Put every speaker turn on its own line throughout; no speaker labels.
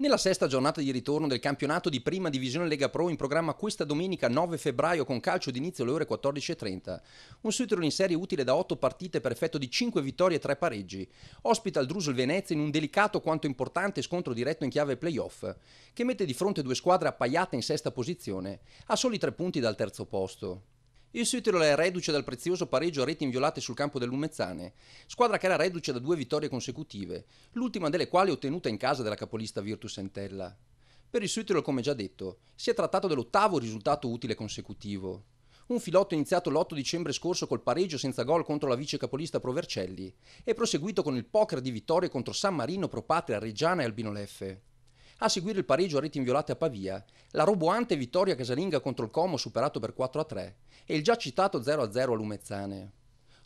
Nella sesta giornata di ritorno del campionato di Prima Divisione Lega Pro in programma questa domenica 9 febbraio con calcio d'inizio alle ore 14.30. Un Sutterl in serie utile da 8 partite per effetto di 5 vittorie e 3 pareggi. Ospita il Drusel Venezia in un delicato quanto importante scontro diretto in chiave playoff, che mette di fronte due squadre appaiate in sesta posizione, a soli 3 punti dal terzo posto. Il Südtirol è reduce dal prezioso pareggio a reti inviolate sul campo del Lumezzane, squadra che era reduce da due vittorie consecutive, l'ultima delle quali ottenuta in casa della capolista Virtus Entella. Per il Südtirol, come già detto, si è trattato dell'ottavo risultato utile consecutivo. Un filotto iniziato l'8 dicembre scorso col pareggio senza gol contro la vice capolista Provercelli e proseguito con il poker di vittorie contro San Marino, Propatria, Reggiana e Albino Leffe. A seguire il pareggio a reti inviolate a Pavia, la roboante vittoria casalinga contro il Como superato per 4-3 e il già citato 0-0 a Lumezzane.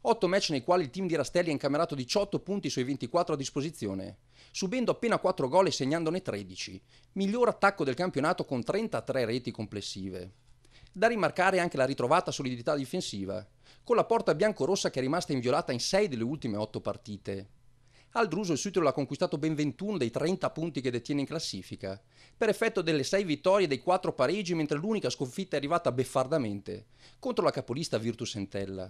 8 match nei quali il team di Rastelli ha incamerato 18 punti sui 24 a disposizione, subendo appena 4 gol e segnandone 13, miglior attacco del campionato con 33 reti complessive. Da rimarcare anche la ritrovata solidità difensiva, con la porta biancorossa che è rimasta inviolata in 6 delle ultime 8 partite, Aldruso il suo titolo l'ha conquistato ben 21 dei 30 punti che detiene in classifica, per effetto delle 6 vittorie e dei 4 pareggi, mentre l'unica sconfitta è arrivata beffardamente, contro la capolista Virtus Entella.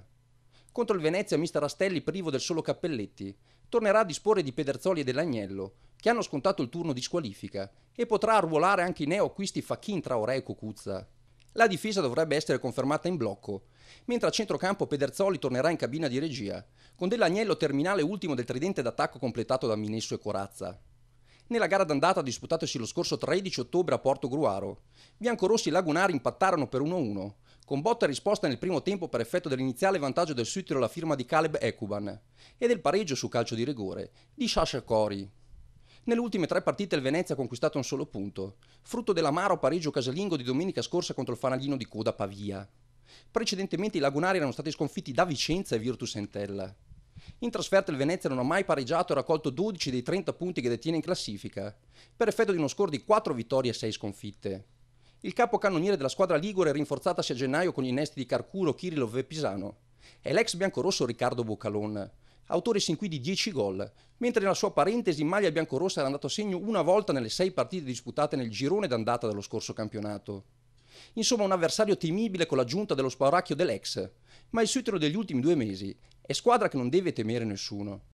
Contro il Venezia mister Rastelli privo del solo Cappelletti, tornerà a disporre di Pederzoli e dell'Agnello, che hanno scontato il turno di squalifica, e potrà arruolare anche i neo acquisti Fachin, Traoré e Cucuzza. La difesa dovrebbe essere confermata in blocco, mentre a centrocampo Pederzoli tornerà in cabina di regia, con dell'agnello terminale ultimo del tridente d'attacco completato da Minesso e Corazza. Nella gara d'andata disputatasi lo scorso 13 ottobre a Porto Gruaro, biancorossi e lagunari impattarono per 1-1, con botta e risposta nel primo tempo per effetto dell'iniziale vantaggio del suitero alla firma di Caleb Ekuban e del pareggio su calcio di rigore di Sasha Cori. Nelle ultime tre partite il Venezia ha conquistato un solo punto, frutto dell'amaro pareggio casalingo di domenica scorsa contro il fanalino di coda Pavia. Precedentemente i lagunari erano stati sconfitti da Vicenza e Virtus Entella. In trasferta il Venezia non ha mai pareggiato e raccolto 12 dei 30 punti che detiene in classifica, per effetto di uno score di 4 vittorie e 6 sconfitte. Il capocannoniere della squadra Ligure è rinforzatasi a gennaio con gli innesti di Carcuro, Kirillov e Pisano. È l'ex biancorosso Riccardo Boccalon, autore sin qui di 10 gol, mentre nella sua parentesi in maglia biancorossa era andato a segno una volta nelle 6 partite disputate nel girone d'andata dello scorso campionato. Insomma un avversario temibile con l'aggiunta dello spauracchio dell'ex, ma il suitero degli ultimi due mesi è squadra che non deve temere nessuno.